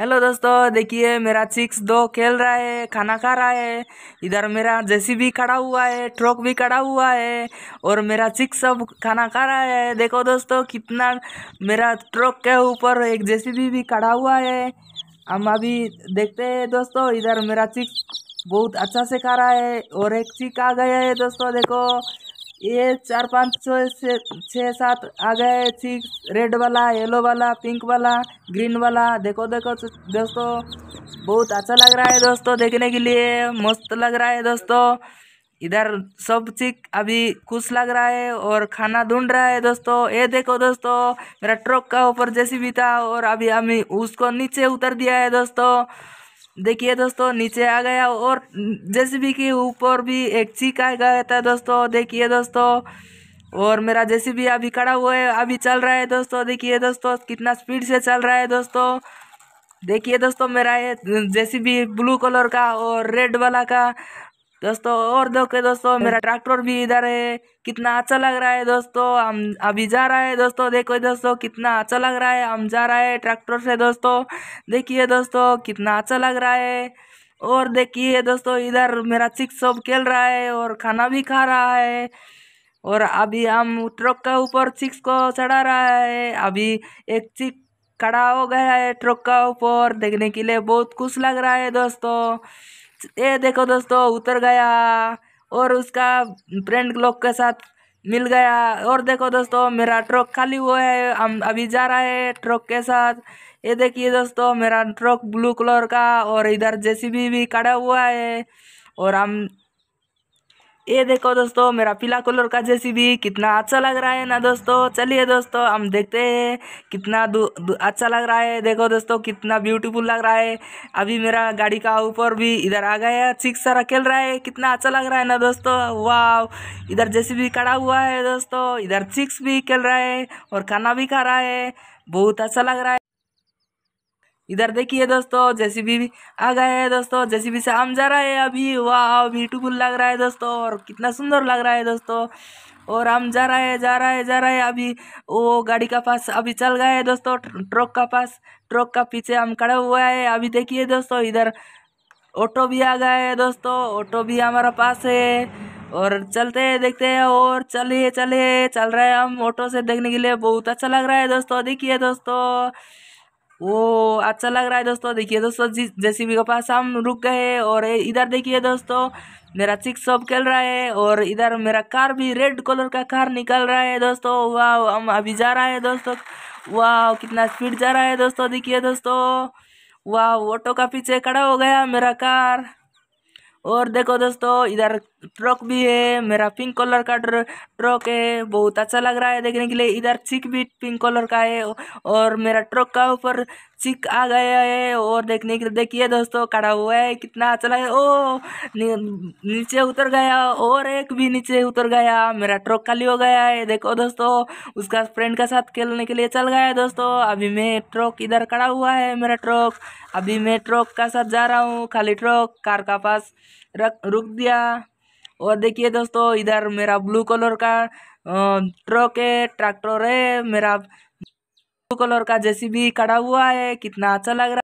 Hello दोस्तों देखिए मेरा चिक्स दो खेल रहा है खाना खा रहा है इधर मेरा जेसीबी भी खड़ा हुआ है ट्रक भी खड़ा हुआ है और मेरा चिक्स सब खाना खा रहा है देखो दोस्तों कितना मेरा ट्रक के ऊपर एक जेसीबी भी खड़ा हुआ है हम अभी देखते हैं दोस्तों इधर मेरा चिक्स बहुत अच्छा से खा रहा है और एक चिक आ गया है दोस्तों देखो ये चार पाँच छः से छः सात आ गए सिक्स रेड वाला येलो वाला पिंक वाला ग्रीन वाला देखो देखो दोस्तों बहुत अच्छा लग रहा है दोस्तों देखने के लिए मस्त लग रहा है दोस्तों इधर सब चीज अभी खुश लग रहा है और खाना ढूंढ रहा है दोस्तों ये देखो दोस्तों मेरा ट्रक का ऊपर जैसी भी था और अभी हमें उसको नीचे उतर दिया है दोस्तों देखिए दोस्तों नीचे आ गया और जेसीबी के ऊपर भी एक चीक आ गया था दोस्तों देखिए दोस्तों और मेरा जेसीबी अभी खड़ा हुआ है अभी चल रहा है दोस्तों देखिए दोस्तों कितना स्पीड से चल रहा है दोस्तों देखिए दोस्तों मेरा ये जेसीबी ब्लू कलर का और रेड वाला का दोस्तों और देखो दोस्तों हाँ। मेरा ट्रैक्टर भी इधर है कितना अच्छा लग रहा है दोस्तों हम अभी जा रहा है दोस्तों देखो दोस्तों कितना अच्छा लग रहा है हम जा रहा है ट्रैक्टर से दोस्तों देखिए दोस्तों कितना अच्छा लग रहा है और देखिए दोस्तों इधर मेरा चिक सब खेल रहा है और खाना भी खा रहा है और अभी हम ट्रक का ऊपर चिक्स को चढ़ा रहा है अभी एक चिक खड़ा हो गया है ट्रक का ऊपर देखने के लिए बहुत खुश लग रहा है दोस्तों ये देखो दोस्तों उतर गया और उसका फ्रेंड लोग के साथ मिल गया और देखो दोस्तों मेरा ट्रक खाली हुआ है हम अभी जा रहा है ट्रक के साथ ये देखिए दोस्तों मेरा ट्रक ब्लू कलर का और इधर जेसीबी भी खड़ा हुआ है और हम ये देखो दोस्तों मेरा पीला कलर का जेसीबी कितना अच्छा लग रहा है ना दोस्तों चलिए दोस्तों हम देखते हैं कितना दु, दु, अच्छा लग रहा है देखो दोस्तों कितना ब्यूटीफुल लग रहा है अभी मेरा गाड़ी का ऊपर भी इधर आ गया है ठीक सारा खेल रहा है कितना अच्छा लग रहा है ना दोस्तों वाह इधर जेसीबी खड़ा हुआ है दोस्तों इधर चिक्स भी खेल रहा है और खाना भी खा रहा है बहुत अच्छा लग रहा है इधर देखिए दोस्तों जैसी भी आ गए हैं दोस्तों जैसी भी से हम जा रहा है अभी वाह ब्यूटीफुल लग रहा है दोस्तों और कितना सुंदर लग रहा है दोस्तों और हम जा रहा है जा रहा है जा रहा है अभी वो गाड़ी का पास अभी चल गए है दोस्तों ट्रक का पास ट्रक का पीछे हम खड़ा हुआ है अभी देखिए दोस्तों इधर ऑटो भी आ गया है दोस्तों ऑटो भी हमारा पास है और चलते हैं देखते हैं और चलिए चलिए चल रहे हैं हम ऑटो से देखने के लिए बहुत अच्छा लग रहा है दोस्तों देखिए दोस्तों वो अच्छा लग रहा है दोस्तों देखिए दोस्तों जेसीबी के पास हम रुक गए और इधर देखिए दोस्तों मेरा चिक्स सब खेल रहा है और इधर मेरा कार भी रेड कलर का कार निकल रहा है दोस्तों वाह हम अभी जा रहा है दोस्तों वाह कितना स्पीड जा रहा है दोस्तों देखिए दोस्तों वाह ऑटो का पीछे खड़ा हो गया मेरा कार और देखो दोस्तों इधर ट्रक भी है मेरा पिंक कलर का ट्रक है बहुत अच्छा लग रहा है देखने के लिए इधर चिक भी पिंक कलर का है और मेरा ट्रक का ऊपर चिक आ गया है और देखने के लिए देखिए दोस्तों खड़ा हुआ है कितना अच्छा लगा ओ नीचे उतर गया और एक भी नीचे उतर गया मेरा ट्रक खाली हो गया है देखो दोस्तों उसका फ्रेंड के साथ खेलने के लिए चल गया है दोस्तों अभी मैं ट्रक इधर खड़ा हुआ है मेरा ट्रक अभी मैं ट्रक का साथ जा रहा हूँ खाली ट्रक कार का पास रख रुक दिया और देखिए दोस्तों इधर मेरा ब्लू कलर का ट्रक है ट्रैक्टर है मेरा ब्लू कलर का जैसी भी खड़ा हुआ है कितना अच्छा लग रहा